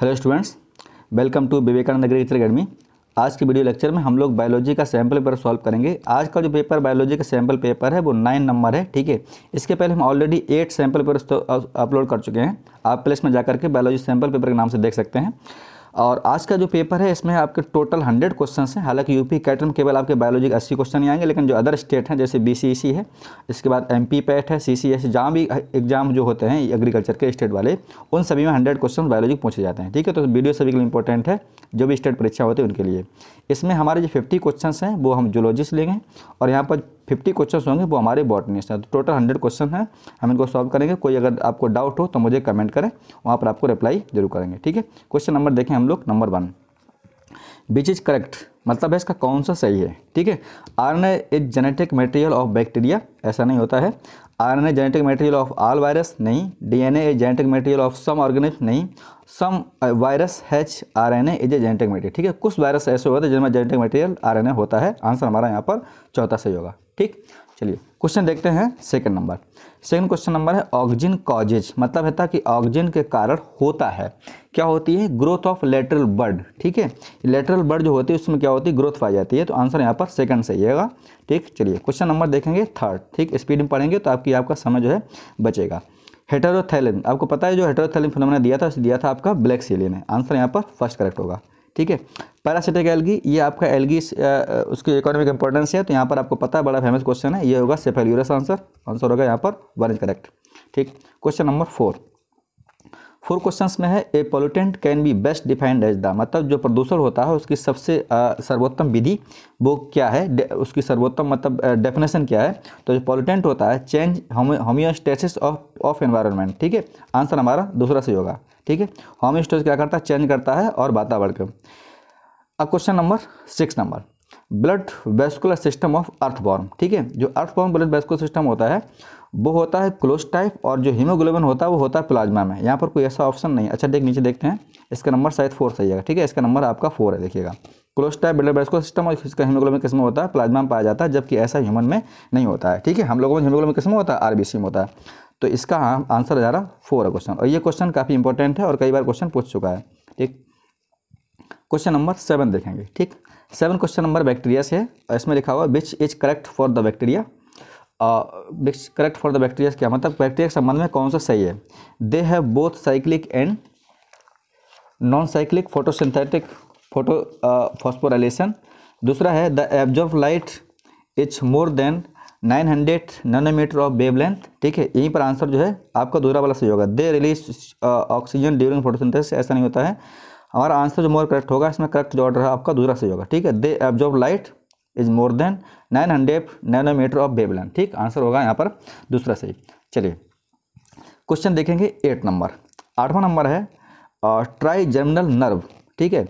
hello students welcome to Vivekananda agriculture academy आज के video lecture में हम लोग बायोलॉजी का सैंपल पेपर सॉल्व करेंगे आज का जो पेपर बायोलॉजी का सैंपल पेपर है वो नाइन नंबर है ठीक है इसके पहले हम already eight sample paper upload कर चुके हैं आप प्लेस में जाकर के बायोलॉजी सैंपल पेपर के नाम से देख सकते हैं और आज का जो पेपर है इसमें आपके टोटल हंड्रेड क्वेश्चन हैं हालांकि यूपी कैटर्न केवल आपके बायोलॉजी के अस्सी क्वेश्चन ही आएंगे लेकिन जो अदर स्टेट हैं जैसे बी e है इसके बाद एम पैट है सी सी एस जहाँ भी एग्जाम जो होते हैं एग्रीकल्चर के स्टेट वाले उन सभी में हंड्रेड क्वेश्चन बायोलॉजी पूछे जाते हैं ठीक है तो वीडियो सभी के लिए इंपॉर्टेंट है जो भी स्टेट परीक्षा होती है उनके लिए इसमें हमारे जो फिफ्टी क्वेश्चन हैं वो हम जोलॉजिस्ट लेंगे और यहाँ पर फिफ्टी क्वेश्चन होंगे वो हमारे बॉटनी से तो टोटल हंड्रेड क्वेश्चन है हम इनको सॉल्व करेंगे कोई अगर आपको डाउट हो तो मुझे कमेंट करें वहाँ पर आपको रिप्लाई जरूर करेंगे ठीक है क्वेश्चन नंबर देखें हम लोग number one which is correct मतलब है इसका कौन सा सही है ठीक है R N is genetic material of bacteria ऐसा नहीं होता है R N A genetic material of all virus नहीं D N A genetic material of some organic नहीं some virus hatch R N A is a genetic material ठीक है कुछ वायरस ऐसे होते हैं जिनमें जेनेटिक मटेरियल आर एन ए होता है आंसर हमारा यहाँ पर चौथा सही होगा ठीक चलिए क्वेश्चन देखते हैं second number second question number है ऑक्सीजन कॉजेज मतलब है था कि ऑक्सीजन के कारण होता है क्या होती है ग्रोथ ऑफ लेटरल बर्ड ठीक है लेटरल बर्ड जो होती है उसमें क्या होती है ग्रोथ पाई जाती है तो आंसर यहाँ पर सेकंड है ठीक चलिए क्वेश्चन नंबर देखेंगे थर्ड ठीक स्पीड में पढ़ेंगे तो आपकी आपका समय जो है बचेगा हेटेरोथैलिन आपको पता है जो फिल्म ने दिया था उसे दिया था आपका ब्लैक सीलिन है आंसर यहाँ पर फर्स्ट करेक्ट होगा ठीक है पैरासिटिक एलगी ये आपका एलगी उसकी इकोनॉमिक इंपॉर्टेंस है तो यहाँ पर आपको पता है बड़ा फेमस क्वेश्चन है ये होगा सेफेल्यूरस आंसर आंसर होगा यहाँ पर वन इज करेक्ट ठीक question number four four questions में है a pollutant can be best defined as the मतलब जो प्रदूषण होता है उसकी सबसे सर्वोत्तम विधि वो क्या है उसकी सर्वोत्तम मतलब डेफिनेशन क्या है तो जो पोल्यूटेंट होता है change homeostasis of of environment ठीक है आंसर हमारा दूसरा सही होगा ठीक है होम क्या करता है चेंज करता है और वातावरण के अब question number six number blood vascular system of earthworm ठीक है जो अर्थबॉर्म ब्लड वेस्कुलर सिस्टम होता है वो होता है क्लोज टाइप और जो हीमोग्लोबिन होता है वो होता है प्लाज्मा में यहाँ पर कोई ऐसा ऑप्शन नहीं अच्छा देख नीचे देखते हैं इसका नंबर शायद फोर सही है ठीक है इसका नंबर आपका फोर है देखिएगा close type blood vascular system और इसका हीमोग्लोबिन किस्म होता है प्लाज्मा में पाया जाता है जबकि ऐसा ह्यूमन में नहीं होता है ठीक है हम लोगों में हीमोग्लोबिन किस्म होता है आरबीसी में होता है तो इसका आंसर आ जा रहा फोर क्वेश्चन और ये क्वेश्चन काफ़ी इंपॉर्टेंट है और कई बार क्वेश्चन पूछ चुका है ठीक क्वेश्चन नंबर सेवन देखेंगे ठीक सेवन क्वेश्चन नंबर बैक्टीरिया से है इसमें लिखा हुआ which is correct for the bacteria which correct for the bacteria क्या मतलब बैक्टीरिया के संबंध में कौन सा सही है they have both cyclic and non cyclic photosynthetic photo phosphorylation दूसरा है the absorb light is more than nine hundred nanometre of wave length ठीक है यहीं पर आंसर जो है आपका दूसरा वाला सही होगा they release oxygen during photosynthesis ऐसा नहीं होता है हमारा आंसर जो मोर करेक्ट होगा इसमें करेक्ट जो ऑर्डर है आपका दूसरा सही होगा ठीक है they absorb light is more than nine hundred nanometre of wave length ठीक आंसर होगा यहाँ पर दूसरा सही चलिए क्वेश्चन देखेंगे एट नंबर आठवां नंबर है ट्राई जर्मिनल नर्व ठीक है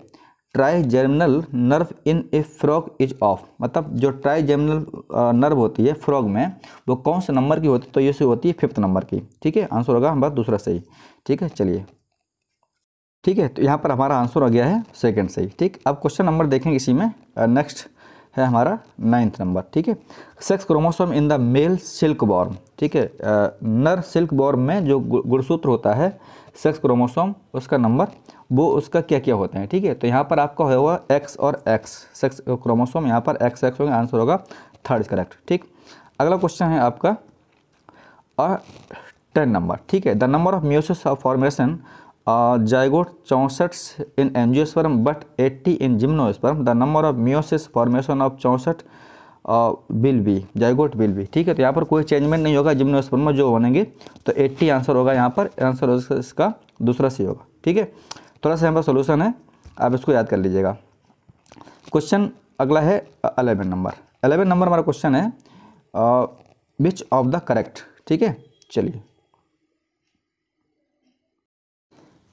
trigeminal nerve in a frog is of मतलब जो ट्राई जर्मिनल नर्व होती है फ्रॉग में वो कौन से नंबर की होती है तो ये से होती है फिफ्थ नंबर की ठीक है आंसर होगा हमारा दूसरा सही ठीक है चलिए ठीक है तो यहाँ पर हमारा आंसर आ गया है सेकेंड सही ठीक अब क्वेश्चन नंबर देखेंगे इसी में नेक्स्ट है हमारा नाइन्थ नंबर ठीक है sex chromosome in the male silk worm ठीक है नर सिल्क बॉर्म में जो गुणसूत्र होता है सेक्स क्रोमोसोम उसका नंबर वो उसका क्या क्या होता है ठीक है तो यहाँ पर आपका होगा एक्स और एक्स सेक्स क्रोमोसोम यहाँ पर एक्स एक्स होगा आंसर होगा थर्ड करेक्ट ठीक अगला क्वेश्चन है आपका और टेन नंबर ठीक है the number of meiosis of formation zygote चौंसठ in angiosperm but eighty in gymnosperm the number of meiosis formation of चौंसठ will be zygote will be ठीक है तो यहाँ पर कोई चेंजमेंट नहीं होगा जिम्नोस्परम में जो बनेंगे तो 80 आंसर होगा यहाँ पर आंसर इसका दूसरा सी होगा ठीक है प्लस सा हमारा सोल्यूशन है आप इसको याद कर लीजिएगा क्वेश्चन अगला है अलेवन नंबर अलेवन नंबर हमारा क्वेश्चन है विच ऑफ द करेक्ट ठीक है चलिए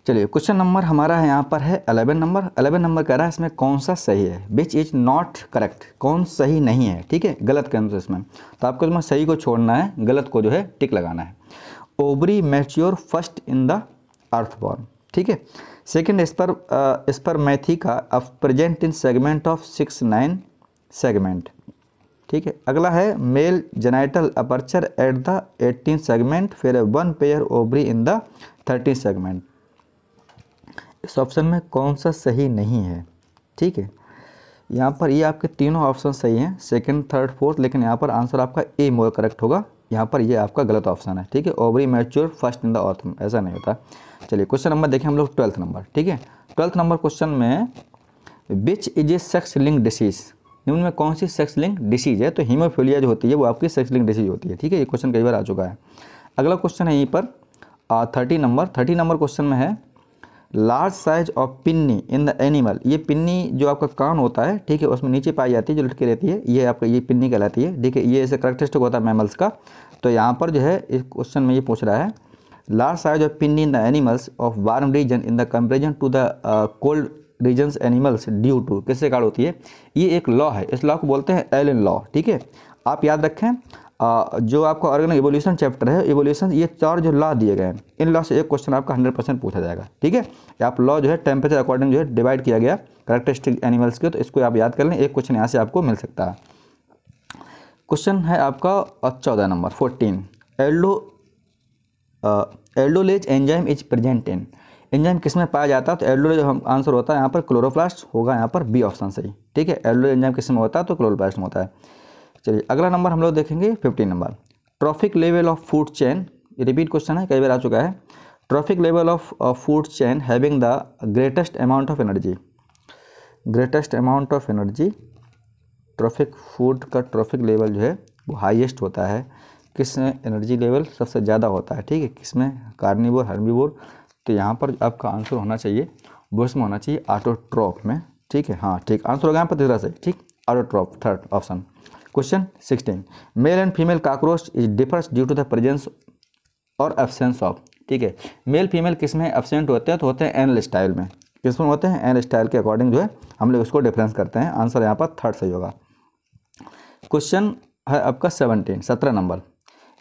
चलिए क्वेश्चन नंबर हमारा है यहाँ पर है अलेवन नंबर अलेवन नंबर कह रहा है इसमें कौन सा सही है विच इज नॉट करेक्ट कौन सही नहीं है ठीक है गलत कह दो इसमें तो आपको इसमें सही को छोड़ना है गलत को जो है टिक लगाना है ovary mature first in the earthworm ठीक है Second, स्पर uh, का of present in segment of six nine segment ठीक है अगला है male genital aperture at the eighteen segment फिर one pair ovary in the thirteen segment इस option में कौन सा सही नहीं है ठीक है यहाँ पर ये आपके तीनों ऑप्शन सही हैं सेकंड थर्ड फोर्थ लेकिन यहाँ पर आंसर आपका ए मोर करेक्ट होगा यहाँ पर ये आपका गलत ऑप्शन है ठीक है ovary mature first in the earthworm ऐसा नहीं होता चलिए क्वेश्चन नंबर देखें हम लोग ट्वेल्थ नंबर ठीक है ट्वेल्थ नंबर क्वेश्चन में which is a sex link disease निम्न में कौन सी सेक्स लिंक डिसीज है तो हीमोफीलिया जो होती है वो आपकी सेक्स लिंक डिसीज होती है ठीक है ये क्वेश्चन कई बार आ चुका है अगला क्वेश्चन है यहीं पर thirty number thirty number question में है large size of pinna in the animal ये पिन्नी जो आपका कान होता है ठीक है उसमें नीचे पाई जाती है जो लटकी रहती है ये आपका ये पिन्नी कहलाती है ठीक है ये ऐसे करेक्टरिस्टिक होता है मैमल्स का तो यहाँ पर जो है इस क्वेश्चन में ये पूछ रहा है large size of pinna in the animals of warm region in the comparison to the cold regions animals due to किससे कार्ड होती है ये एक लॉ है इस लॉ को बोलते हैं एलन लॉ ठीक है आप याद रखें जो आपका ऑर्गेनिक एवोल्यूशन चैप्टर है एवोल्यूशन ये चार जो लॉ दिए गए हैं इन लॉ से एक क्वेश्चन आपका हंड्रेड परसेंट पूछा जाएगा ठीक है आप लॉ जो है टेम्परेचर अकॉर्डिंग जो है डिवाइड किया गया करेक्टरिस्टिक एनिमल्स के तो इसको आप याद कर लें एक क्वेश्चन यहाँ से आपको मिल सकता है क्वेश्चन है आपका चौदह नंबर fourteen aldo aldolase enzyme is present in enzyme किस में पाया जाता है तो एल्डोलेज हम आंसर होता है यहाँ पर क्लोरोप्लास्ट होगा यहाँ पर बी ऑप्शन सही ठीक है एल्डोलेज एंजाइम किस में होता है तो क्लोरोप्लास्ट में होता है चलिए अगला नंबर हम लोग देखेंगे fifteen number trophic level of food chain repeat question है कई बार आ चुका है trophic level of food chain having the greatest amount of energy greatest amount of energy trophic food का ट्रॉफिक लेवल जो है वो हाइएस्ट होता है किस में एनर्जी लेवल सबसे ज़्यादा होता है ठीक है किस में कार्निवोर हर्मीवोर तो यहाँ पर आपका आंसर होना चाहिए वो इसमें होना चाहिए आटोट्रॉप में ठीक है हाँ ठीक आंसर हो गया यहाँ पर तीसरा सही ठीक autotroph third option question sixteen male and female cockroach is difference due to the presence और एबसेंस ऑफ ठीक है मेल फीमेल किस में एबसेंट होते हैं तो होते हैं एनल स्टाइल में किस में होते हैं एनल स्टाइल के अकॉर्डिंग जो है हम लोग उसको डिफरेंस करते हैं आंसर यहाँ पर थर्ड सही होगा क्वेश्चन है आपका सेवनटीन सत्रह नंबर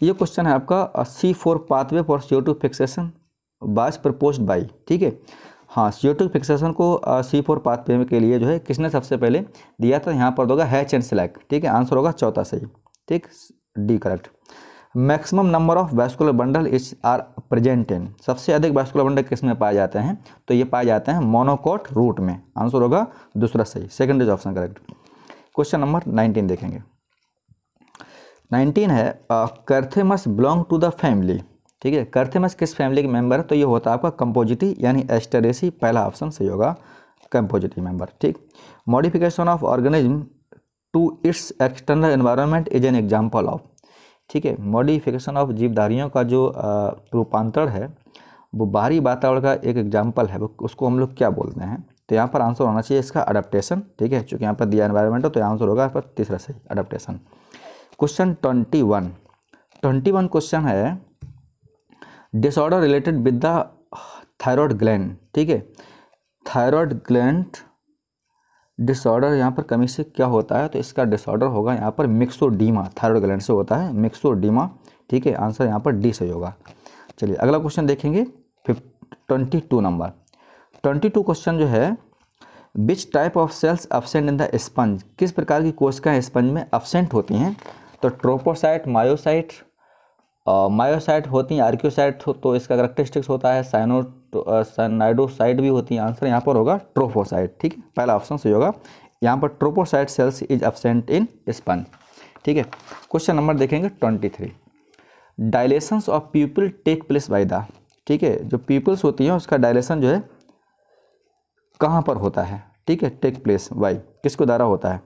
ये क्वेश्चन है आपका C four pathway for C two fixation was proposed by ठीक है हाँ सी टू फिक्सेशन को सी फोर पाथ पे के लिए जो है किसने सबसे पहले दिया था यहाँ पर होगा हैच एंड सिलेक्ट ठीक है आंसर होगा चौथा सही ठीक D correct maximum number of vascular bundle is are present in सबसे अधिक वैस्कुलर बंडल किस में पाए जाते हैं तो ये पाए जाते हैं मोनोकोट रूट में आंसर होगा दूसरा सही second is option correct question number nineteen देखेंगे नाइनटीन है Carthamus belong to the family ठीक है कर्थेमस किस फैमिली के मेंबर है तो ये होता है आपका कंपोजिटी यानी एस्टरेसी पहला ऑप्शन सही होगा कंपोजिटी मेंबर ठीक modification of organism to its external environment is an example of ठीक है मॉडिफिकेशन ऑफ जीवधारियों का जो रूपांतरण है वो बाहरी वातावरण का एक एग्जाम्पल है उसको हम लोग क्या बोलते हैं तो यहाँ पर आंसर होना चाहिए इसका अडप्टेशन ठीक है चूँकि यहाँ पर दिया एनवायरमेंट हो तो आंसर होगा यहाँ पर तीसरा सही adaptation question twenty one twenty one question है disorder related with the thyroid gland ठीक है थायरॉयड ग्लैंड डिसऑर्डर यहाँ पर कमी से क्या होता है तो इसका डिसऑर्डर होगा यहाँ पर मिक्सोडीमा थायरॉयड ग्लैंड से होता है मिक्सोडीमा ठीक है आंसर यहाँ पर डी से होगा चलिए अगला क्वेश्चन देखेंगे twenty two number twenty two question जो है which type of cells absent in the sponge किस प्रकार की कोशिकाएं स्पंज में अपसेंट होती हैं तो ट्रोपोसाइट मायोसाइट मायोसाइट होती हैं आर्क्योसाइट हो, तो इसका करेक्टरिस्टिक्स होता है साइनो तो, साइनाइडोसाइट भी होती हैं आंसर यहाँ पर होगा ट्रोफोसाइट ठीक है पहला ऑप्शन सही होगा यहाँ पर trophocyte cells is absent in sponge ठीक है क्वेश्चन नंबर देखेंगे twenty three dilations of pupil take place by the ठीक है जो पीपल्स होती हैं उसका डायलेशन जो है कहाँ पर होता है ठीक है टेक प्लेस बाई किसको द्वारा होता है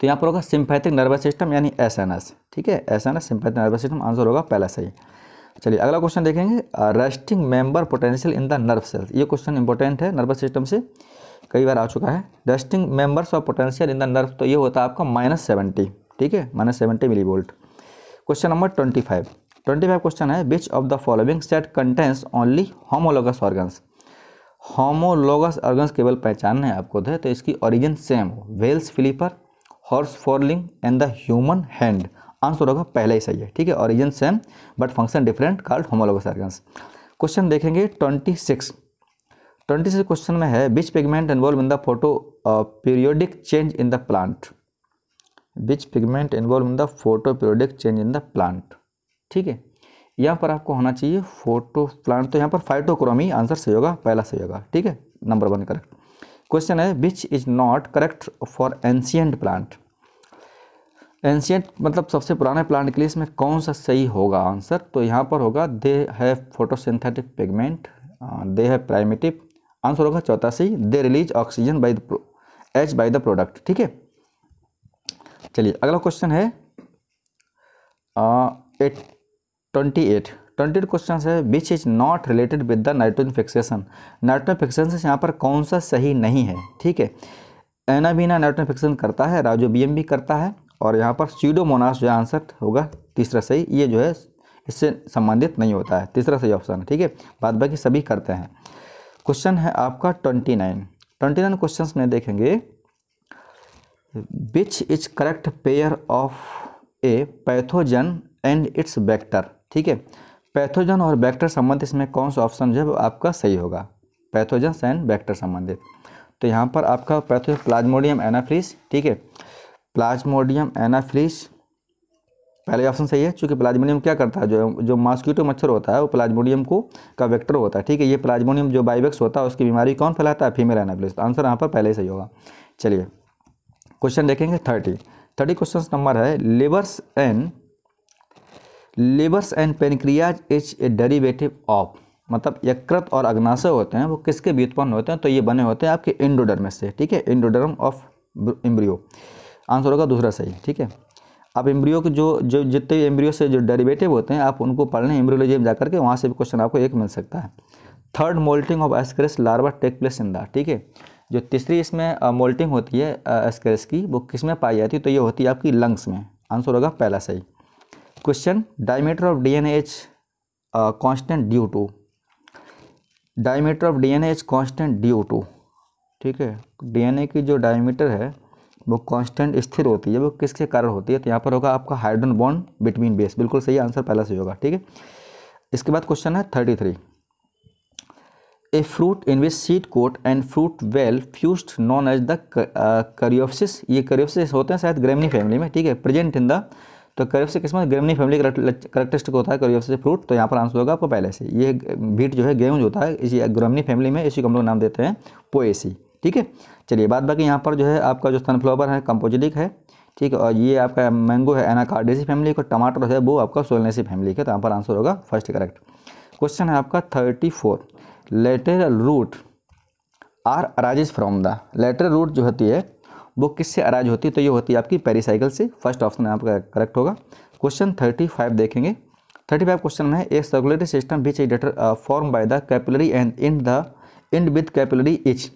तो यहाँ पर होगा सिंपैथिक नर्वस सिस्टम यानी एस एन एस ठीक है S N S sympathetic nervous system answer होगा पहला सही चलिए अगला क्वेश्चन देखेंगे resting member potential in the nerve cells ये क्वेश्चन इंपॉर्टेंट है नर्वस सिस्टम से कई बार आ चुका है resting members of potential in the nerve तो ये होता है आपका माइनस सेवेंटी ठीक है minus seventy millivolt question number twenty five twenty five question है which of the following set contains only homologous organs homologous organs केवल पहचानने है आपको तो इसकी origin same whales flipper horse foreleg and the human hand answer होगा पहला ही सही है ठीक है origin same but function different कार्ड होमोलोगस ऑर्गन्स क्वेश्चन देखेंगे twenty six twenty six question में है which pigment involved in the photoperiodic change in the plant which pigment involved in the photoperiodic change in the plant ठीक है यहाँ पर आपको होना चाहिए फोटो प्लांट तो यहाँ पर फाइटोक्रोमी आंसर सही होगा पहला सही होगा ठीक है नंबर वन करेक्ट क्वेश्चन है which is not correct for ancient plant ancient मतलब सबसे पुराने प्लांट के लिए इसमें कौन सा सही होगा आंसर तो यहाँ पर होगा they have photosynthetic pigment they have primitive answer होगा चौथा सही they release oxygen by the H by the product ठीक है चलिए अगला क्वेश्चन है twenty uh, eight twenty question है which is not related with the nitrogen fixation nitrogen fixation यहाँ पर कौन सा सही नहीं है ठीक है एनाबीना नाइट्रोजन फिक्सेशन करता है राजोबियम भी करता है और यहाँ पर सीडोमोनास जो आंसर होगा तीसरा सही ये जो है इससे संबंधित नहीं होता है तीसरा सही ऑप्शन है ठीक है बाद बाकी सभी करते हैं क्वेश्चन है आपका twenty nine twenty nine question में देखेंगे which is correct pair of a pathogen and its vector ठीक है पैथोजन और बैक्टर संबंधित इसमें कौन सा ऑप्शन जो है आपका सही होगा पैथोजन एंड बैक्टर संबंधित तो यहाँ पर आपका पैथोजन प्लाज्मोडियम एनाफ्लिस ठीक है प्लाज्मोडियम एनाफ्लिस पहले ऑप्शन सही है क्योंकि प्लाज्मोडियम क्या करता है जो जो मॉस्किटो मच्छर होता है वो प्लाज्मोडियम को का वेक्टर होता है ठीक है ये प्लाज्मोडियम जो बाइबेक्स होता है उसकी बीमारी कौन फैलाता है फीमेल एनाफ्लिस तो आंसर यहाँ पर पहले सही होगा चलिए क्वेश्चन देखेंगे थर्टी थर्टी क्वेश्चन नंबर है livers and livers and pancreas is a derivative of मतलब यकृत और अग्नाशय होते हैं वो किसके भी उत्पन्न होते हैं तो ये बने होते हैं आपके इंडोडर्म से ठीक है इंडोडर्म ऑफ इम्ब्रियो आंसर होगा दूसरा सही ठीक है आप इम्ब्रियो के जो जो जितने भी से जो डेरिवेटिव होते हैं आप उनको पढ़ लें इम्ब्रियोलॉजी में जाकर के वहाँ से भी क्वेश्चन आपको एक मिल सकता है third moulting of Ascaris larva take place in the ठीक है जो तीसरी इसमें मोल्टिंग होती है एस्क्रेस की वो किस में पाई जाती है तो ये होती है आपकी लंग्स में आंसर होगा पहला सही question diameter of D N H constant due to diameter of DNA H constant due to ठीक है डीएनए की जो डायमीटर है वो कांस्टेंट स्थिर होती है वो किसके कारण होती है तो यहाँ पर होगा आपका हाइड्रोजन बॉन्ड बिटवीन बेस बिल्कुल सही आंसर पहला सही होगा ठीक है इसके बाद क्वेश्चन है thirty three a fruit in which seed coat and fruit wall fused known as the caryopsis ये करियोसिस होते हैं शायद ग्रेमनी फैमिली में ठीक है प्रेजेंट इन द तो करियोप्सिस किस्म ग्रेमनी फैमिली करेक्टरिस्टिक होता है करियोप्सिस फ्रूट तो यहाँ पर आंसर होगा आपको पहले से ये बीट जो है गेहूँ जो होता है इसी ग्रेमनी फैमिली में इसी को हम लोग नाम देते हैं पोएसी ठीक है चलिए बाद बाकी यहाँ पर जो है आपका जो सनफ्लावर है कंपोजिलिक है ठीक है और ये आपका मैंगो है एनाकार्डेसी फैमिली का टमाटर है वो आपका सोलनेसी फैमिली का तो यहाँ पर आंसर होगा फर्स्ट करेक्ट क्वेश्चन है आपका thirty four lateral root are arise from the lateral root जो होती है वो किससे अराइज होती है तो ये होती है आपकी पेरीसाइकिल से फर्स्ट ऑप्शन आपका करेक्ट होगा क्वेश्चन थर्टी फाइव देखेंगे थर्टी फाइव क्वेश्चन में ए सर्कुलेटरी सिस्टम बीच एडेटर form by the capillary and end the end with capillary each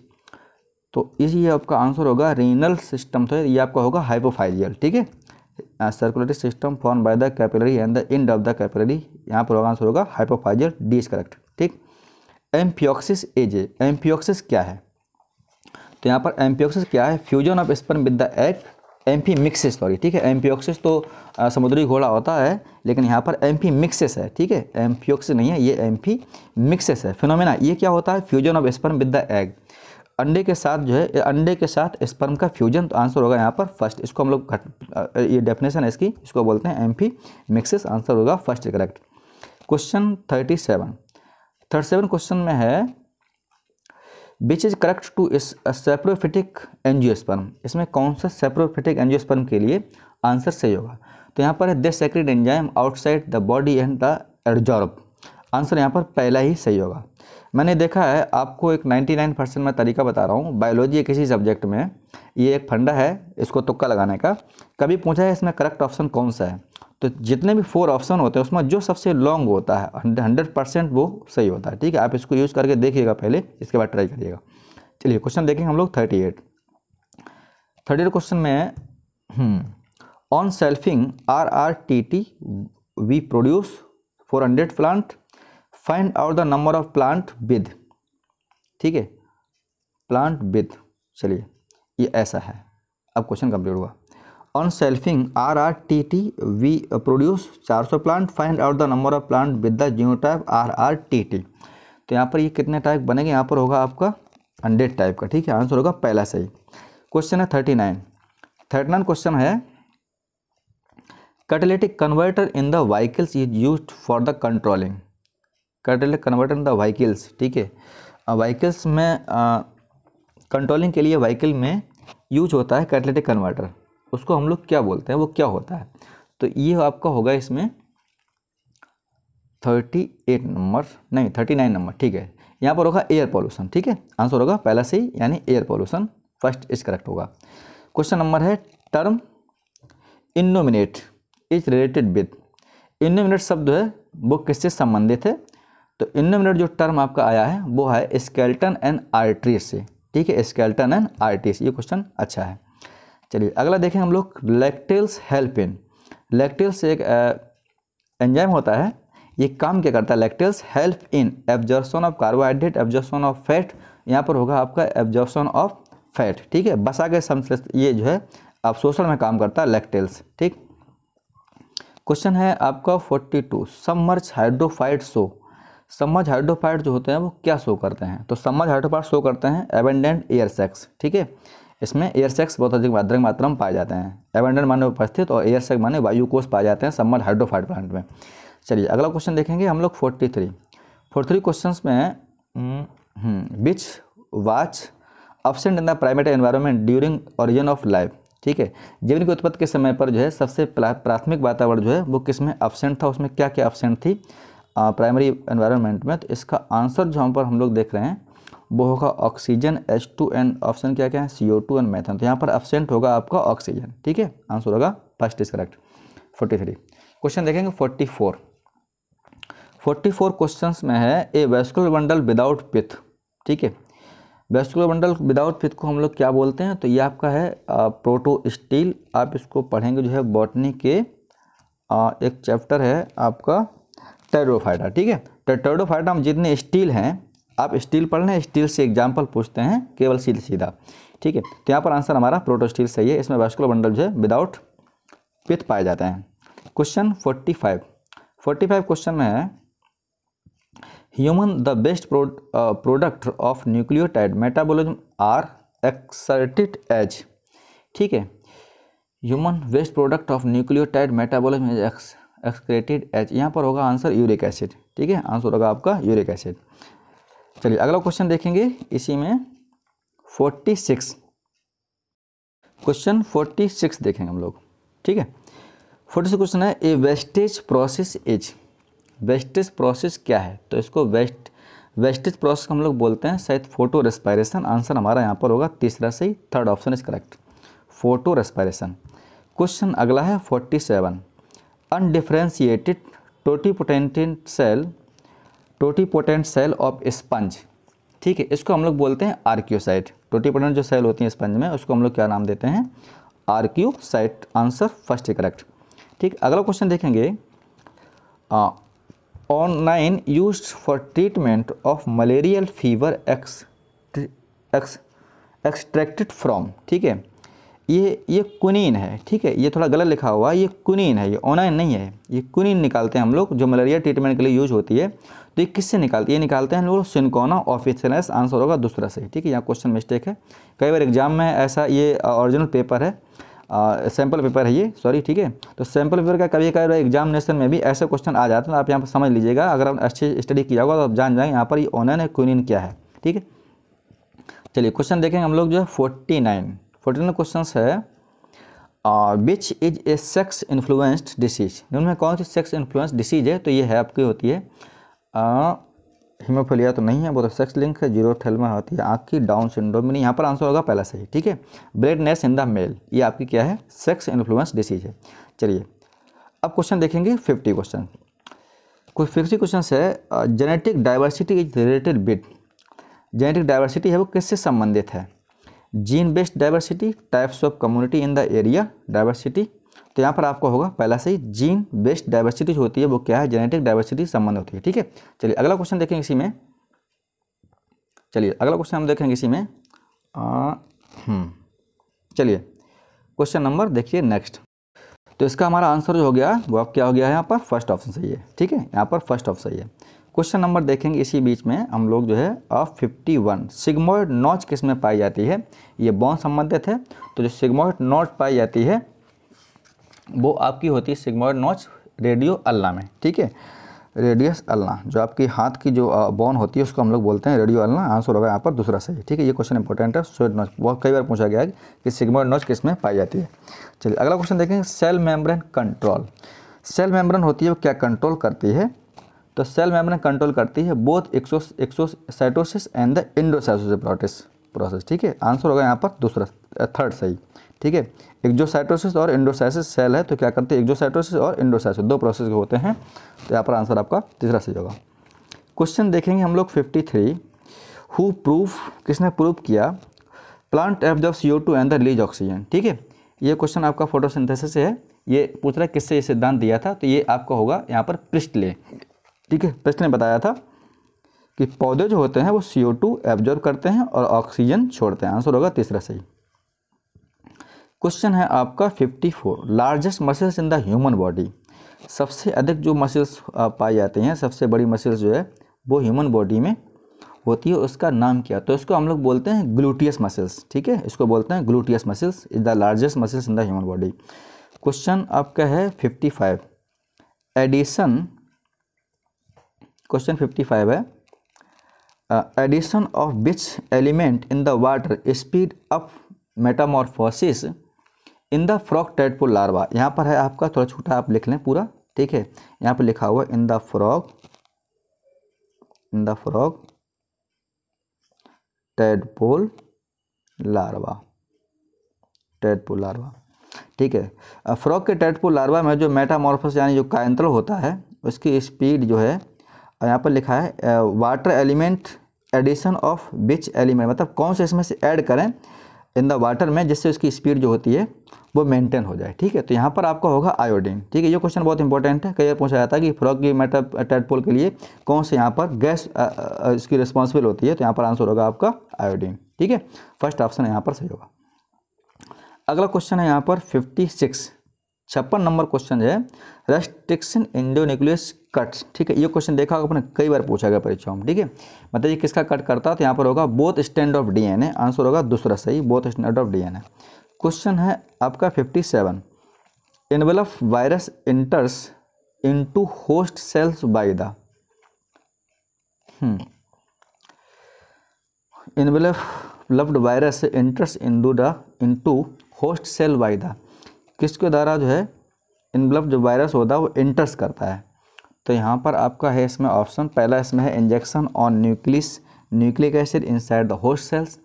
तो ये आपका आंसर होगा रीनल सिस्टम तो ये आपका होगा हाइपोफाइजियल ठीक है circulatory system form by the capillary and the end of the capillary यहाँ पर आंसर होगा हाइपोफाइजियल डी इज करेक्ट ठीक एम्फियोक्सिस एज एम्फियोक्सिस क्या है तो यहाँ पर एम्पियोक्सिस क्या है fusion of sperm with the egg amphimixis sorry ठीक है एम्पियोक्सिस तो आ, समुद्री घोड़ा होता है लेकिन यहाँ पर एम्फी मिक्सिस है ठीक है एम्पियोक्सिस नहीं है ये एम्फी मिक्सिस है फिनोमिना ये क्या होता है fusion of sperm with the egg अंडे के साथ जो है अंडे के साथ स्पर्म का फ्यूजन तो आंसर होगा यहाँ पर फर्स्ट इसको हम लोग घट ये डेफिनेशन है इसकी इसको बोलते हैं एम्फी मिक्सिस आंसर होगा first correct question thirty seven thirty seven question में है which is correct to saprophytic angiosperm इसमें कौन सा सेप्रोफिटिक एनजियोस्पर्म के लिए आंसर सही होगा तो यहाँ पर है they secrete enzyme outside the body and the absorb answer यहाँ पर पहला ही सही होगा मैंने देखा है आपको एक 99 परसेंट मैं तरीका बता रहा हूँ बायोलॉजी किसी सब्जेक्ट में ये एक फंडा है इसको तुक्का लगाने का कभी पूछा है इसमें करेक्ट ऑप्शन कौन सा है तो जितने भी फोर ऑप्शन होते हैं उसमें जो सबसे लॉन्ग होता है हंड्रेड परसेंट वो सही होता है ठीक है आप इसको यूज़ करके देखिएगा पहले इसके बाद ट्राई करिएगा चलिए क्वेश्चन देखेंगे हम लोग thirty eight thirty eight question में on selfing R R T T V produce four hundred plant find out the number of plant with ठीक है प्लांट विद चलिए ये ऐसा है अब क्वेश्चन कंप्लीट हुआ on selfing R R T T V produce चार सौ plant find out the number of plant with the type R R T T तो यहाँ पर ये कितने टाइप बनेंगे यहाँ पर होगा आपका हंड्रेड टाइप का ठीक है आंसर होगा पहला सही क्वेश्चन है thirty nine thirty nine question है catalytic converter in the vehicles is use for the controlling catalytic converter in the vehicles ठीक है वहीकल्स uh, में कंट्रोलिंग uh, के लिए वहीकल में यूज होता है कैटलेटिक कन्वर्टर उसको हम लोग क्या बोलते हैं वो क्या होता है तो ये आपका होगा इसमें थर्टी एट नंबर नहीं थर्टी नाइन नंबर ठीक है यहाँ पर होगा एयर पॉल्यूशन ठीक है आंसर होगा पहला से ही यानी air pollution first is correct होगा क्वेश्चन नंबर है term innominate is related with innominate शब्द है वो किससे संबंधित है तो इनोमिनेट जो टर्म आपका आया है वो है स्केल्टन एंड आर्ट्रीज से ठीक है स्केल्टन एंड आर्ट्रीज ये क्वेश्चन अच्छा है चलिए अगला देखें हम लोग लैक्टेल्स हेल्पिन लैक्टेल्स एक एंजाइम होता है ये काम क्या करता है lacteals help in absorption of carbohydrate absorption of fat यहाँ पर होगा आपका एब्जॉर्प्शन ऑफ फैट ठीक है बसा के संश्लेषण ये जो है शोषण में काम करता है लैक्टेल्स ठीक क्वेश्चन है आपका forty two submerged hydrophyte show submerged hydrophyte जो होते हैं वो क्या शो करते हैं तो सम्मर्च हाइड्रोफाइट शो करते हैं एबेंडेंट एयर सेक्स ठीक है इसमें एयर सेक्स बहुत अधिक में मात्रा में पाए जाते हैं एवेंडन माने उपस्थित और एयर सेक्स माने वायु कोष पाए जाते हैं सम्मर हाइड्रोफाइड प्लांट में चलिए अगला क्वेश्चन देखेंगे हम लोग forty three forty three question में which was absent in the primitive environment during origin of life ठीक है जीवन की उत्पत्ति के समय पर जो है सबसे प्राथमिक वातावरण जो है वो किस में था उसमें क्या क्या अपसेंट थी प्राइमरी एनवायरनमेंट में तो इसका आंसर जो हम पर हम लोग देख रहे हैं वो होगा oxygen H two and option क्या क्या है C O two and methane तो यहाँ पर ऑप्शेंट होगा आपका ऑक्सीजन ठीक है आंसर होगा first is correct forty three question देखेंगे forty four forty four question में है a vascular bundle without pith ठीक है वेस्कुलर बंडल विदाउट पिथ को हम लोग क्या बोलते हैं तो ये आपका है प्रोटो स्टील आप इसको पढ़ेंगे जो है बॉटनी के आ, एक चैप्टर है आपका टेरोफाइटा ठीक है तो टेरोफाइटा में जितने स्टील हैं आप स्टील पढ़ लें स्टील से एग्जाम्पल पूछते हैं केवल सीधे सीधा ठीक है तो यहाँ पर आंसर हमारा प्रोटोस्टील सही है इसमें वैस्कुलर बंडल जो है विदाउट पित पाए जाते हैं question forty five forty five question में है human the waste product of nucleotide metabolism are excreted as ठीक है human waste product of nucleotide metabolism is excreted H यहाँ पर होगा आंसर यूरिक एसिड ठीक है आंसर होगा आपका यूरिक एसिड चलिए अगला क्वेश्चन देखेंगे इसी में forty six question forty six देखेंगे हम लोग ठीक है फोर्टी सिक्स क्वेश्चन है a wastage process is wastage process क्या है तो इसको वेस्ट वेस्टेज प्रोसेस हम लोग बोलते हैं शायद फोटो रेस्पायरेशन आंसर हमारा यहाँ पर होगा तीसरा सही third option is correct photorespiration question अगला है forty seven undifferentiated totipotent cell totipotent cell of sponge ठीक है इसको हम लोग बोलते हैं आर्क्योसाइट टोटीपोटेंट जो सेल होती है स्पंज में उसको हम लोग क्या नाम देते हैं आर्क्योसाइट आंसर फर्स्ट करेक्ट ठीक अगला क्वेश्चन देखेंगे online use for treatment of malarial fever X X extracted from ठीक है ये ये कुनीन है ठीक है ये थोड़ा गलत लिखा हुआ है ये कुनीन है ये ओनाइन नहीं है ये कुनीन निकालते हैं हम लोग जो मलेरिया ट्रीटमेंट के लिए यूज होती है तो ये किससे निकालते ये निकालते हैं लोग सिनकोना ऑफिसनेस आंसर होगा दूसरा सही ठीक है यहाँ क्वेश्चन मिस्टेक है कई बार एग्जाम में ऐसा ये ओरिजिनल पेपर है सैम्पल पेपर है ये सॉरी ठीक है तो सैम्पल पेपर का कभी कभी एग्जामिनेशन में भी ऐसे क्वेश्चन आ जाते हैं तो आप यहाँ पर समझ लीजिएगा अगर आप अच्छी स्टडी किया होगा तो आप जान जाएंगे यहाँ पर ये ओनन है क्विनिन क्या है ठीक है चलिए क्वेश्चन देखेंगे हम लोग जो है forty nine forty nine question है which is a sex influenced disease उनमें कौन सी सेक्स इन्फ्लुएंस डिसीज है तो ये है आपकी होती है हीमोफिलिया तो नहीं है वो तो सेक्स लिंक है जीरो थेलमा होती है आँख की डाउन सिंड्रोम नहीं यहाँ पर आंसर होगा पहला सही ठीक है ब्रेडनेस इन द मेल ये आपकी क्या है सेक्स इन्फ्लुएंस डिसीज है चलिए अब क्वेश्चन देखेंगे फिफ्टी क्वेश्चन कुछ फिफ्टी क्वेश्चन है genetic diversity is related with genetic diversity है वो किससे संबंधित है gene based diversity types of community in the area diversity तो यहाँ पर आपको होगा पहला से जीन बेस्ड डाइवर्सिटी जो होती है वो क्या है जेनेटिक डाइवर्सिटी संबंध होती है ठीक है चलिए अगला क्वेश्चन देखेंगे इसी में चलिए अगला क्वेश्चन हम देखेंगे इसी में हम्म, चलिए क्वेश्चन नंबर देखिए नेक्स्ट तो इसका हमारा आंसर जो हो गया वो आप क्या हो गया है यहाँ पर फर्स्ट ऑप्शन सही है ठीक है यहाँ पर फर्स्ट ऑप्शन सही है क्वेश्चन नंबर देखेंगे इसी बीच में हम लोग जो है of fifty one sigmoid notch किस में पाई जाती है ये बॉन्स संबंधित है तो जो सिगमोइड नॉच पाई जाती है वो आपकी होती है सिग्मोइड नोच रेडियो अल्ला में ठीक है रेडियस अल्ला जो आपकी हाथ की जो बॉन होती है उसको हम लोग बोलते हैं रेडियो अल्ला आंसर होगा यहाँ पर दूसरा सही ठीक है ये क्वेश्चन इंपॉर्टेंट है सोइड नोच बहुत कई बार पूछा गया है कि सिग्मोइड नोच किस में पाई जाती है चलिए अगला क्वेश्चन देखेंगे cell membrane control cell membrane होती है वो क्या कंट्रोल करती है तो सेल मेम्ब्रेन कंट्रोल करती है both exocytosis and the endocytosis process ठीक है आंसर होगा यहाँ पर दूसरा थर्ड सही ठीक है एक्जोसाइटोसिस और इंडोसाइसिस सेल है तो क्या करते हैं एक्जोसाइटोसिस और इंडोसाइसिस दो प्रोसेस होते हैं तो यहाँ पर आंसर आपका तीसरा सही होगा क्वेश्चन देखेंगे हम लोग फिफ्टी थ्री हु प्रूफ किसने प्रूफ किया plant absorb C two and the release oxygen ठीक है ये क्वेश्चन आपका फोटोसिंथेसिस से है ये पूछ रहा है किससे ये सिद्धांत दिया था तो ये आपका होगा यहाँ पर प्रिस्टले ठीक है पृष्ठ ने बताया था कि पौधे जो होते हैं वो सी ओ टू एब्जॉर्व करते हैं और ऑक्सीजन छोड़ते हैं आंसर होगा तीसरा सही क्वेश्चन है आपका 54 largest muscles in the human body सबसे अधिक जो मसल्स पाए जाते हैं सबसे बड़ी मसल्स जो है वो ह्यूमन बॉडी में होती है उसका नाम क्या तो इसको हम लोग बोलते हैं ग्लूटियस मसल्स ठीक है इसको बोलते हैं gluteus muscles is the largest muscles in the human body question आपका है 55 एडिशन क्वेश्चन फाइव है addition of which element in the water speed up metamorphosis in the frog tadpole larva यहाँ पर है आपका थोड़ा छोटा आप लिख लें पूरा ठीक है यहाँ पर लिखा हुआ in the frog in the frog tadpole larva tadpole larva ठीक है फ्रॉक के टेडपोल लार्वा में जो मेटामॉर्फस यानी जो कायंत्र होता है उसकी स्पीड जो है यहाँ पर लिखा है water element addition of which element मतलब कौन से इसमें से ऐड करें इन द वाटर में जिससे उसकी स्पीड जो होती है वो मेंटेन हो जाए ठीक है तो यहाँ पर आपका होगा आयोडीन ठीक है ये क्वेश्चन बहुत इंपॉर्टेंट है कई बार पूछा जाता है कि फ्रॉग की मेटर टेटपोल के लिए कौन से यहाँ पर गैस इसकी रिस्पॉन्सिबल होती है तो यहाँ पर आंसर होगा आपका आयोडीन ठीक है फर्स्ट ऑप्शन यहाँ पर सही होगा अगला क्वेश्चन है यहाँ पर फिफ्टी सिक्स छप्पन नंबर क्वेश्चन है रेस्ट्रिक्शन इंडोन्यूक्लियस कट्स ठीक है ये क्वेश्चन देखा होगा अपने कई बार पूछा गया परीक्षाओं में ठीक है बताइए मतलब किसका कट करता है तो यहाँ पर होगा both strand of DNA answer होगा दूसरा सही both strand of DNA question है आपका fifty seven envelope virus enters into host cells by the enveloped virus enters into the into host cell by the किसके द्वारा जो है इनवल्प जो वायरस होता है वो इंटर्स करता है तो यहाँ पर आपका है इसमें ऑप्शन पहला इसमें है injection on nucleus nucleic acid inside the host cells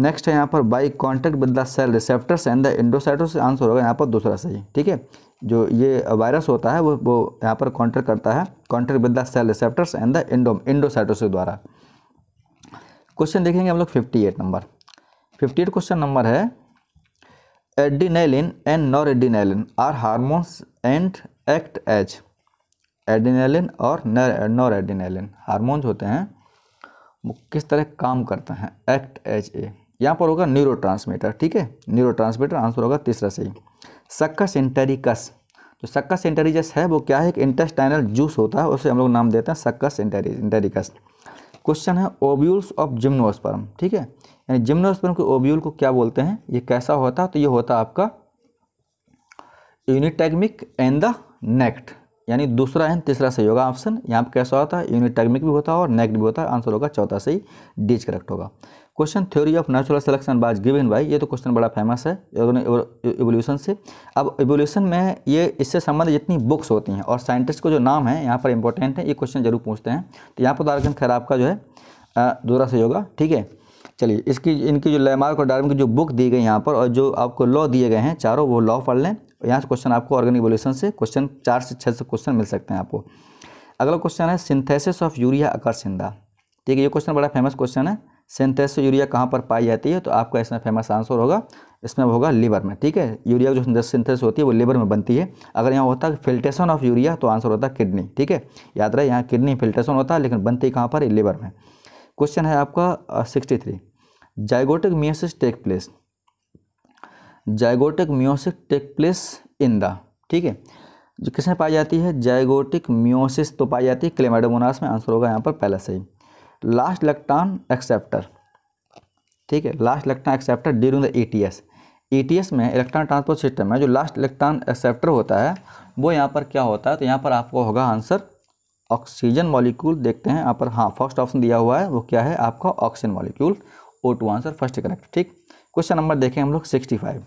next है यहाँ पर by contact with the cell receptors and the endocytosis answer होगा यहाँ पर दूसरा सही ठीक है जो ये वायरस होता है वो वो यहाँ पर कॉन्टैक्ट करता है contact with the cell receptors and the endo endocytosis द्वारा क्वेश्चन देखेंगे हम लोग fifty eight number fifty eight question number है Adrenaline and noradrenaline are hormones and act as adrenaline और नोरेडिनेलिन हार्मोन्स होते हैं वो किस तरह काम करते हैं एक्ट एच ए यहाँ पर होगा न्यूरो ठीक है न्यूरो आंसर होगा तीसरा सही सक्कस इंटेरिकस जो सक्कस इंटेरिजस है वो क्या है एक इंटेस्टाइनल जूस होता है उसे हम लोग नाम देते हैं सक्कस इंटेरिकस क्वेश्चन है ओब्यूल्स ऑफ जिम्नोस्पर्म ठीक है यानी जिम्नोस्पर्म के ओब्यूल को क्या बोलते हैं ये कैसा होता है तो ये होता आपका यूनिटेगमिक एंड द नेक्ट यानी दूसरा एंड तीसरा सही होगा ऑप्शन यहाँ पर कैसा होता है यूनिटेगमिक भी होता है और नेक्ट भी होता है आंसर होगा चौथा सही डीज करेक्ट होगा question theory of natural selection was given भाई ये तो क्वेश्चन बड़ा फेमस है एवोल्यूशन से अब एवोल्यूशन में ये इससे संबंधित जितनी बुक्स होती हैं और साइंटिस्ट को जो नाम है यहाँ पर इंपॉर्टेंट है ये क्वेश्चन जरूर पूछते हैं तो यहाँ पर आर्गन तो खैर आपका जो है दूरा से होगा ठीक है चलिए इसकी इनकी जो लैमार्क और डार्विन की जो बुक दी गई यहाँ पर और जो आपको लॉ दिए गए हैं चारों वो लॉ पढ़ लें यहाँ से क्वेश्चन आपको ऑर्गेनिक एवोल्यूशन से क्वेश्चन चार से छः से क्वेश्चन मिल सकते हैं आपको अगला क्वेश्चन है सिंथेसिस ऑफ यूरिया अकरसिंदा ठीक है ये क्वेश्चन बड़ा फेमस क्वेश्चन है सेंथेस यूरिया कहाँ पर पाई जाती है तो आपका इसमें फेमस आंसर होगा इसमें होगा लीवर में ठीक है यूरिया जो सिंथेसिस होती है वो लीवर में बनती है अगर यहाँ होता है फिल्टेशन ऑफ यूरिया तो आंसर होता है किडनी ठीक है याद रहे यहाँ किडनी फिल्ट्रेशन होता है लेकिन बनती कहाँ पर लीवर में क्वेश्चन है आपका sixty three zygotic meiosis take place zygotic meiosis take place in the ठीक है जो किसमें पाई जाती है जाइगोटिक मियोसिस तो पाई जाती है क्लेमाडोमोनास में आंसर होगा यहाँ पर पहला सही लास्ट इलेक्ट्रॉन एक्सेप्टर ठीक है last electron acceptor during the ETS ETS में इलेक्ट्रॉन ट्रांसपोर्ट सिस्टम है जो लास्ट इलेक्ट्रॉन एक्सेप्टर होता है वो यहाँ पर क्या होता है तो यहाँ पर आपको होगा आंसर ऑक्सीजन मॉलिक्यूल देखते हैं यहाँ पर हाँ फर्स्ट ऑप्शन दिया हुआ है वो क्या है आपका oxygen molecule O two answer first correct ठीक क्वेश्चन नंबर देखें हम लोग sixty five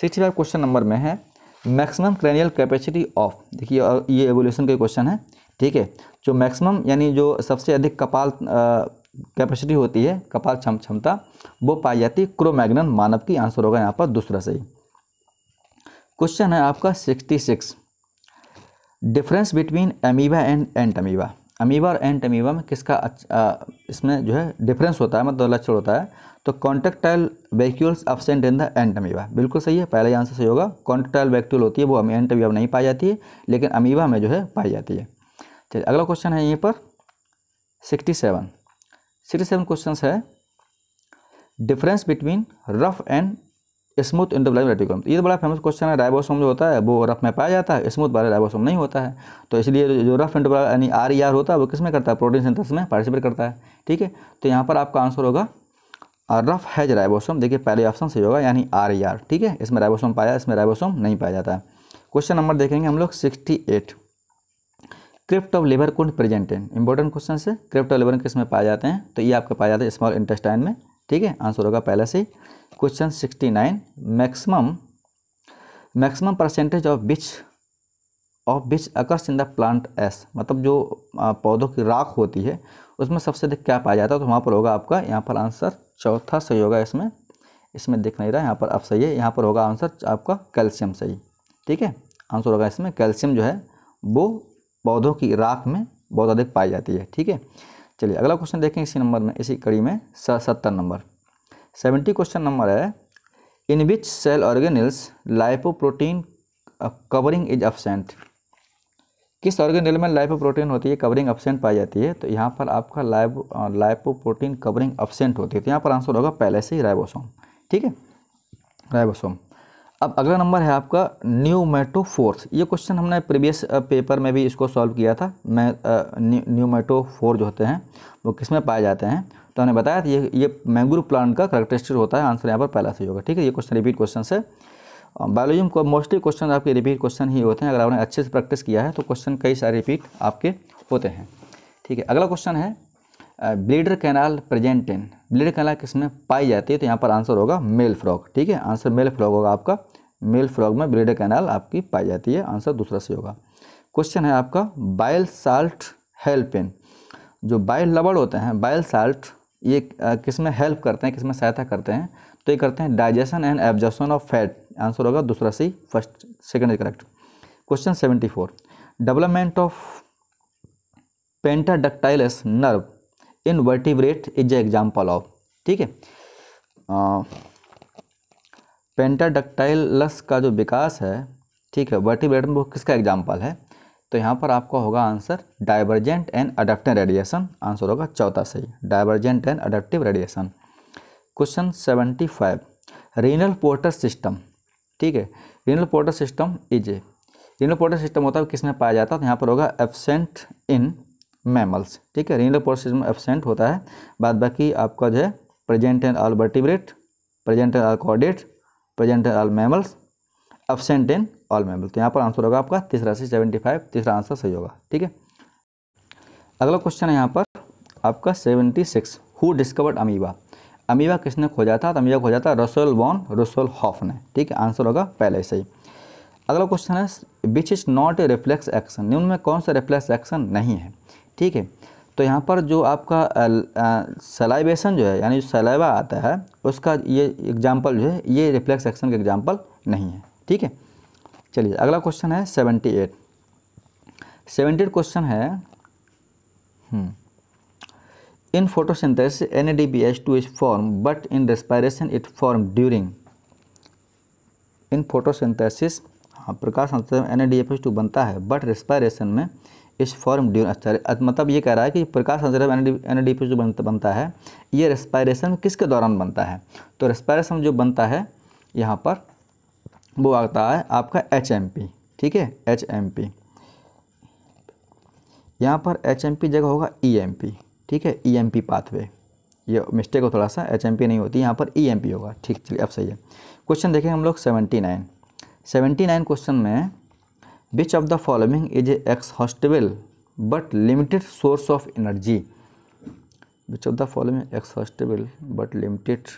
sixty five question number में है मैक्सिमम क्रेनियल कैपेसिटी ऑफ देखिए ये एवोल्यूशन के क्वेश्चन है ठीक है जो मैक्सिमम यानी जो सबसे अधिक कपाल कैपेसिटी होती है कपाल क्षम क्षमता वो पाई जाती है क्रोमैग्नन मानव की आंसर होगा यहाँ पर दूसरा सही क्वेश्चन है आपका sixty six difference between amoeba and entamoeba amoeba और एंट अमीबा में किसका अच्छा, इसमें जो है डिफरेंस होता है मतलब लक्षण होता है तो contractile vacuoles absent in the entamoeba बिल्कुल सही है पहला आंसर सही होगा कॉन्टेक्टाइल वैक्यूल होती है वो एंट अमीबा नहीं पाई जाती है लेकिन अमीबा में जो है पाई जाती है चलिए अगला क्वेश्चन है यहीं पर sixty seven sixty seven question है difference between rough and smooth endoplasmic reticulum ये तो बड़ा फेमस क्वेश्चन है राइबोसोम जो होता है वो रफ में पाया जाता है स्मूथ वाला राइबोसोम नहीं होता है तो इसलिए जो रफ इंडोप्लाज यानी आर ई आर होता है वो किस में करता है प्रोटीन सिंथेसिस में पार्टिसिपेट करता है ठीक है तो यहाँ पर आपका आंसर होगा रफ हैज राइबोसोम देखिए पहले ऑप्शन से होगा यानी आर ई आर ठीक है इसमें राइबोसोम पाया इसमें राइबोसोम नहीं पाया जाता है क्वेश्चन नंबर देखेंगे हम लोग sixty eight crypt of Lieberkuhn present in important question से क्रिप्ट ऑफ लेबर किस में पाए जाते हैं तो ये आपके पाए जाते हैं स्मॉल इंटेस्टाइन में ठीक है आंसर होगा पहले से question sixty nine maximum maximum percentage of which of which occurs in the plants मतलब जो पौधों की राख होती है उसमें सबसे अधिक क्या पाया जाता है तो वहाँ पर होगा आपका यहाँ पर आंसर चौथा सही होगा इसमें इसमें दिख नहीं रहा यहाँ पर अब सही है यहाँ पर होगा आंसर आपका कैल्शियम सही ठीक है आंसर होगा इसमें कैल्शियम जो है वो पौधों की राख में बहुत अधिक पाई जाती है ठीक है चलिए अगला क्वेश्चन देखें इसी नंबर में इसी कड़ी में सत्तर नंबर सेवेंटी क्वेश्चन नंबर है in which cell organelles lipoprotein covering is absent किस ऑर्गेनल में लाइपोप्रोटीन होती है कवरिंग अपसेंट पाई जाती है तो यहाँ पर आपका लाइपो लाइपोप्रोटीन कवरिंग अपसेंट होती है तो यहाँ पर आंसर होगा पहले से ही राइबोसोम ठीक है राइबोसोम अब अगला नंबर है आपका मैटो फोर्स ये क्वेश्चन हमने प्रीवियस पेपर में भी इसको सॉल्व किया था मैं मैटो फोर जो होते हैं वो किस में पाए जाते हैं तो हमने बताया था ये ये मैंग्रोव प्लांट का करेक्टरिस्टिक होता है आंसर यहाँ पर पहला सही होगा ठीक है ये क्वेश्चन रिपीट क्वेश्चन है बायोलॉजी में मोस्टली क्वेश्चन आपके रिपीट क्वेश्चन ही होते हैं अगर आपने अच्छे से प्रैक्टिस किया है तो क्वेश्चन कई सारे रिपीट आपके होते हैं ठीक है अगला क्वेश्चन है bidder canal present in bidder canal किसमें पाई जाती है तो यहाँ पर आंसर होगा मेल फ्रॉग ठीक है आंसर मेल फ्रॉग होगा आपका मेल फ्रॉग में ब्लीडर कैनाल आपकी पाई जाती है आंसर दूसरा से होगा क्वेश्चन है आपका बाइल साल्ट इन जो बाइल लबड़ होते हैं बाइल साल्ट ये किस में हेल्प करते हैं किस में सहायता करते हैं तो ये करते हैं digestion and absorption of fat answer होगा दूसरा C first second is correct question seventy four development of pentadactylous nerve in vertebrate is example of ठीक है पेंटाडक्टाइलस का जो विकास है ठीक है वर्टिब्रेट में वो किसका एग्जाम्पल है तो यहाँ पर आपका होगा answer divergent and adaptive radiation answer होगा चौथा सही divergent and adaptive radiation question seventy five renal portal system ठीक है renal portal system is a renal portal system होता है किसमें पाया जाता है तो यहाँ पर होगा एबसेंट इन मैमल्स ठीक है रिनल प्रोसेस में एबसेंट होता है बाद बाकी आपका जो है present and all vertebrate present and all chordate present and all mammals absent in all mammal तो यहाँ पर आंसर होगा आपका तीसरा से सेवेंटी फाइव तीसरा आंसर सही होगा ठीक है अगला क्वेश्चन है यहाँ पर आपका seventy six who discovered amoeba amoeba किसने खोजा था तो अमीबा खोजा था रसोल वॉन रसोल हॉफ ने ठीक है आंसर होगा पहले से ही अगला क्वेश्चन है which is not a reflex action निम्न में कौन सा रिफ्लेक्स एक्शन नहीं है ठीक है तो यहाँ पर जो आपका सलाइबेशन जो है यानी जो सलाइवा आता है उसका ये एग्जाम्पल जो है ये रिफ्लेक्स एक्शन का एग्जाम्पल नहीं है ठीक है चलिए अगला क्वेश्चन है seventy eight seventy eight question है in photosynthesis N A D B H two is form but in respiration it form during in photosynthesis हाँ प्रकाश संश्लेषण N A D F H two बनता है बट रेस्पायरेशन में इस form during अच्छा, मतलब ये कह रहा है कि प्रकाश संश्लेषण एन डी जो बनता है ये रेस्पायरेशन किसके दौरान बनता है तो रेस्पायरेशन जो बनता है यहाँ पर वो आता है आपका एच ठीक है एच एम पी यहाँ पर एच जगह होगा ई e एम ठीक है ई एम पाथवे ये मिस्टेक हो थोड़ा सा एच नहीं होती यहाँ पर ई e एम होगा ठीक चलिए अब सही है क्वेश्चन देखें हम लोग seventy nine seventy nine question में which of the following is a exhaustible but limited source of energy which of the following exhaustible but limited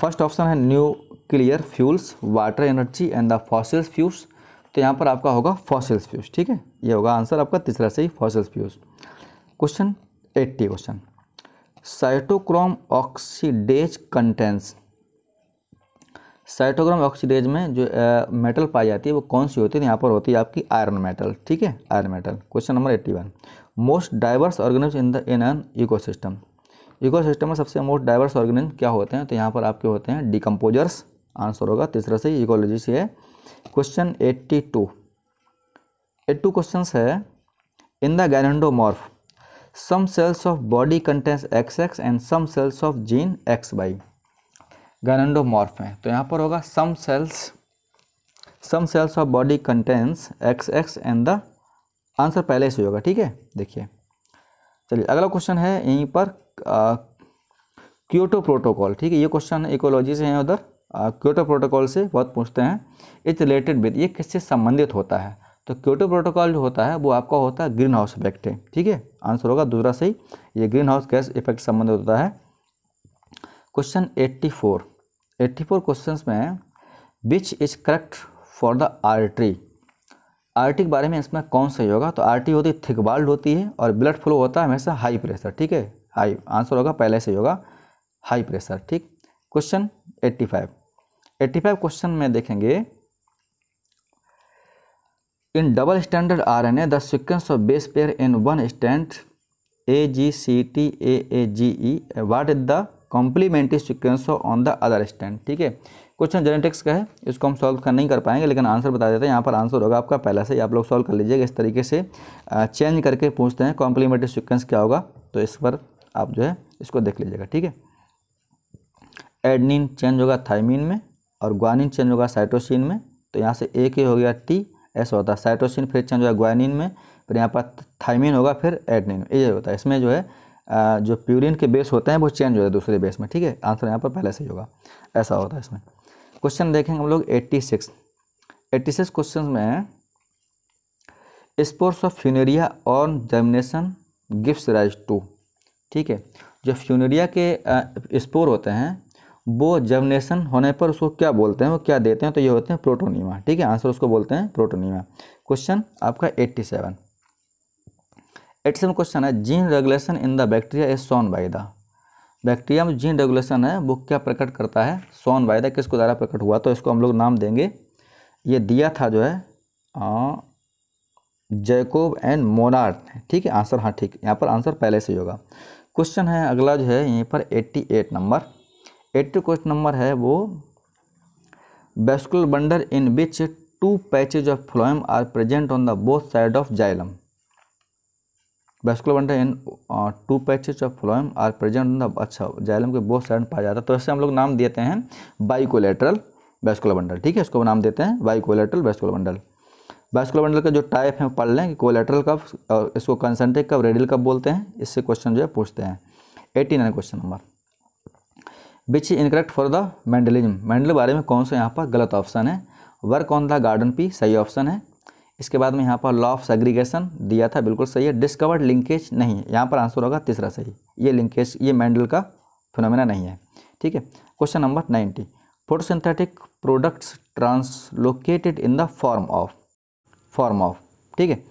first option है nuclear fuels water energy and the fossils fuels तो यहाँ पर आपका होगा fossils fuels ठीक है ये होगा आंसर आपका तीसरा सही fossils fuels question eighty question cytochrome oxidase contains cytochrome oxidase में जो मेटल पाई जाती है वो कौन सी होती है तो यहाँ पर होती है आपकी आयरन मेटल ठीक है iron metal question number eighty one most diverse organism in the in an ecosystem ecosystem में सबसे मोस्ट डाइवर्स ऑर्गेनिज क्या होते हैं तो यहाँ पर आपके होते हैं डिकम्पोजर्स आंसर होगा तीसरा से इकोलॉजी से है question eighty two two question है in the morph some cells of body contains X X and some cells of gene X by gynandromorph में तो यहाँ पर होगा some cells some cells of body contains X X and the answer पहले से होगा ठीक है देखिए चलिए अगला क्वेश्चन है यहीं पर क्योटो प्रोटोकॉल ठीक है ये क्वेश्चन इकोलॉजी से है उधर क्योटो प्रोटोकॉल से बहुत पूछते हैं इट्स रिलेटेड विद ये किससे संबंधित होता है तो क्योटो प्रोटोकॉल जो होता है वो आपका होता है ग्रीन हाउस इफेक्ट ठीक है आंसर होगा दूसरा सही ये ग्रीन हाउस गैस इफेक्ट संबंधित होता है क्वेश्चन 84 84 क्वेश्चंस में which is correct for the artery artery के बारे में इसमें कौन सही होगा तो आर्टरी होती है थिक बाल्ड होती है और ब्लड फ्लो होता है हमेशा हाई प्रेशर ठीक है हाई आंसर होगा पहले से होगा हाई प्रेशर ठीक क्वेश्चन 85 85 क्वेश्चन में देखेंगे in double standard R N A the sequence of base pair in one stand A G C T A A G E what is the complementary sequence on the other stand ठीक है question genetics का है इसको हम solve कर नहीं कर पाएंगे लेकिन आंसर बता देते हैं यहाँ पर आंसर होगा आपका पहला से आप लोग सॉल्व कर लीजिएगा इस तरीके से चेंज करके पूछते हैं कॉम्प्लीमेंट्री सिक्वेंस क्या होगा तो इस पर आप जो है इसको देख लीजिएगा ठीक है एडनिन चेंज होगा थाइमिन में और ग्वानिन चेंज होगा साइटोसिन में तो यहाँ से ए के हो गया टी ऐसा होता है साइटोसिन फिर चेंज होगा ग्वानिन में फिर यहाँ पर थाइमिन होगा फिर एडनिन ये होता है इसमें जो है जो प्यूरिन के बेस होते हैं वो चेंज हो जाए दूसरे बेस में ठीक है आंसर यहाँ पर पहले से ही होगा ऐसा होता है इसमें क्वेश्चन देखेंगे हम लोग 86 86 क्वेश्चन में spores of Funaria on germination गिफ्ट राइज टू ठीक है जो फ्यूनेरिया के स्पोर होते हैं वो जर्मिनेशन होने पर उसको क्या बोलते हैं वो क्या देते हैं तो ये होते हैं प्रोटोनीमा ठीक है आंसर उसको बोलते हैं प्रोटोनीमा क्वेश्चन आपका एट्टी सेवन एटीसम क्वेश्चन है gene regulation in the bacteria is shown by the bacteria में जीन रेगुलेशन है वो क्या प्रकट करता है सोन बाय द किसको द्वारा प्रकट हुआ तो इसको हम लोग नाम देंगे ये दिया था जो है जैकोब एंड मोनार्ट ने ठीक है आंसर हाँ ठीक यहाँ पर आंसर पहले से ही होगा क्वेश्चन है अगला जो है यहीं पर eighty eight number eighty question number है वो vascular bundle in which two patches of phloem are present on the both side of xylem vascular bundle and two patches of phloem are present present अच्छा xylem के बहुत side पाया जाता है तो ऐसे हम लोग नाम देते हैं बाइकोलेटरल वैस्कुलर बंडल ठीक है इसको नाम देते हैं bicollateral vascular bundle vascular bundle का जो टाइप है पढ़ लें कोलेट्रल कोलेटरल कब और uh, इसको कंसेंट्रिक कब रेडियल कब बोलते हैं इससे क्वेश्चन जो है पूछते हैं eighty nine question number which is incorrect for the Mendelism Mendel बारे में कौन सा यहाँ पर गलत ऑप्शन है work on the garden pea सही ऑप्शन है इसके बाद में यहाँ पर लॉ ऑफ सेग्रीगेशन दिया था बिल्कुल सही है डिस्कवर्ड लिंकेज नहीं है यहाँ पर आंसर होगा तीसरा सही ये लिंकेज ये मैंडल का फिनमिना नहीं है ठीक है question number ninety photosynthetic products translocated in the form of form of ठीक है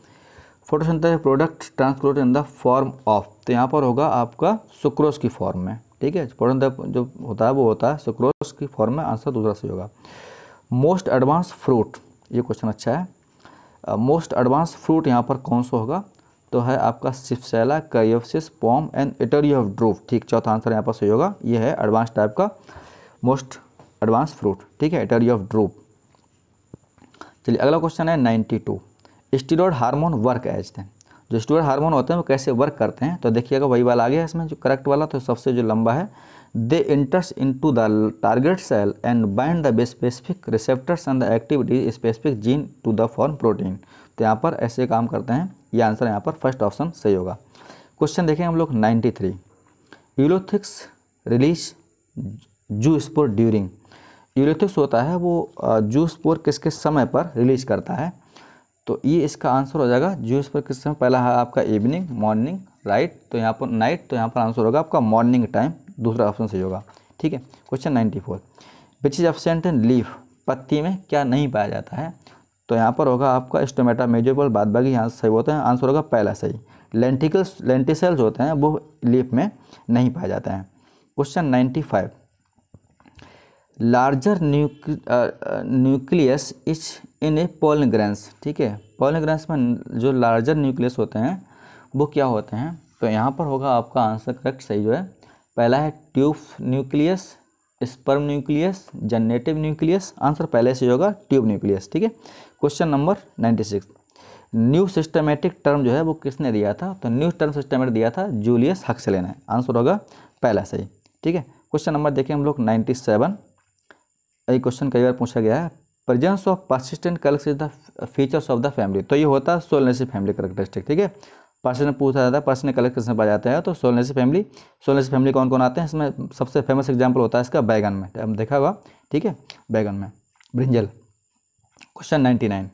photosynthetic product translocated in the form of तो यहाँ पर होगा आपका सुक्रोज की फॉर्म में ठीक है फोटोसिंथेटिक जो होता है वो होता है सुक्रोज की फॉर्म में आंसर दूसरा सही होगा मोस्ट एडवांस फ्रूट ये क्वेश्चन अच्छा है मोस्ट एडवांस फ्रूट यहाँ पर कौन सा होगा तो है आपका सिफसेला कैफसिस पॉम एंड इटरी ऑफ ड्रूफ ठीक चौथा आंसर यहाँ पर सही होगा ये है एडवांस टाइप का मोस्ट एडवांस फ्रूट ठीक है इटरी ऑफ ड्रूप चलिए अगला क्वेश्चन है ninety two steroid hormone work as थे जो स्टीरोड हारमोन होते हैं वो कैसे वर्क करते हैं तो देखिएगा वही वाला आ गया इसमें जो करेक्ट वाला तो सबसे जो लंबा है they enters into the target cell and bind the specific receptors and the activities specific gene to the form protein तो यहाँ पर ऐसे काम करते हैं ये आंसर यहाँ पर फर्स्ट ऑप्शन सही होगा क्वेश्चन देखें हम लोग ninety three Ulothrix release zoospore during Ulothrix होता है वो जू स्पोर किसके समय पर रिलीज करता है तो ये इसका आंसर हो जाएगा जू स्पोर किस समय पहला है आपका इवनिंग मॉर्निंग राइट तो यहाँ पर नाइट तो यहाँ पर आंसर होगा आपका मॉर्निंग टाइम दूसरा ऑप्शन सही होगा ठीक है question ninety four which is absent in leaf पत्ती में क्या नहीं पाया जाता है तो यहाँ पर होगा आपका स्टोमेटा मेजोबल बाद बाकी यहाँ सही होता है आंसर होगा पहला सही लेंटिकल्स लेंटिसल्स होते हैं वो लीफ में नहीं पाए जाते हैं question ninety five larger nucleus is in a pollen grains ठीक है पोलग्रेंस में जो लार्जर न्यूक्लियस होते हैं वो क्या होते हैं तो यहाँ पर होगा आपका आंसर करेक्ट सही जो है पहला है tube nucleus sperm nucleus generative nucleus answer पहले से होगा ट्यूब न्यूक्लियस ठीक है question number ninety six new systematic term जो है वो किसने दिया था तो न्यू टर्म सिस्टमेटिक दिया था जूलियस हक्सले ने आंसर होगा पहला सही ठीक है क्वेश्चन नंबर देखें हम लोग नाइन्टी सेवन ये क्वेश्चन कई बार पूछा गया है presence of persistent calyx is the features of the family तो ये होता है सोलनेसी फैमिली करेक्टरिस्टिक ठीक है पर्सन ने पूछा जाता है पर्सन ने कलेक्ट क्वेश्चन पाया जाता है तो सोलनेसी फैमिली सोलनेसी फैमिली कौन कौन आते हैं इसमें सबसे फेमस एग्जाम्पल होता है इसका बैगन में हम देखा हुआ ठीक है बैगन में brinjal question ninety nine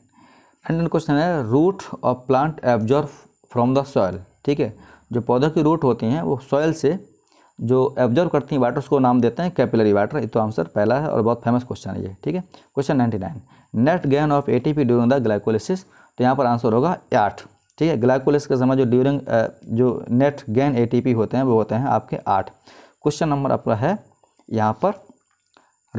question है root of plant absorb from the soil ठीक है जो पौधों की रूट होती हैं वो सॉयल से जो एब्जॉर्व करती हैं वाटर उसको नाम देते हैं कैपिलरी वाटर ये तो आंसर पहला है और बहुत फेमस क्वेश्चन है ये ठीक है question ninety nine net gain of A T P during the glycolysis तो यहाँ पर आंसर होगा आठ ठीक है ग्लाइकोलिस का समय जो ड्यूरिंग जो नेट गेन एटीपी होते हैं वो होते हैं आपके आठ क्वेश्चन नंबर आपका है यहाँ पर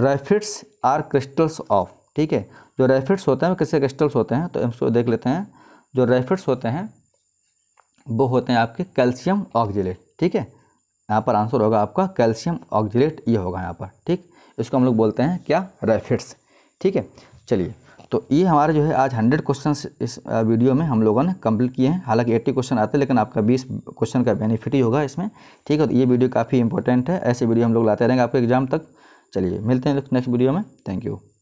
रेफिड्स आर क्रिस्टल्स ऑफ ठीक है जो रेफिड्स होते हैं वो किसके क्रिस्टल्स होते हैं तो इसको देख लेते हैं जो रेफिड्स होते हैं वो होते हैं आपके कैल्शियम ऑक्जिलेट ठीक है यहाँ पर आंसर होगा आपका कैल्शियम ऑक्जिलेट ये होगा यहाँ पर ठीक इसको हम लोग बोलते हैं क्या रेफिड्स ठीक है चलिए तो ये हमारे जो है आज 100 क्वेश्चन इस वीडियो में हम लोगों ने कंप्लीट किए हैं हालांकि 80 क्वेश्चन आते हैं लेकिन आपका 20 क्वेश्चन का बेनिफिट ही होगा इसमें ठीक है तो ये वीडियो काफ़ी इंपॉर्टेंट है ऐसे वीडियो हम लोग लाते रहेंगे आपके एग्जाम तक चलिए मिलते हैं नेक्स्ट वीडियो में थैंक यू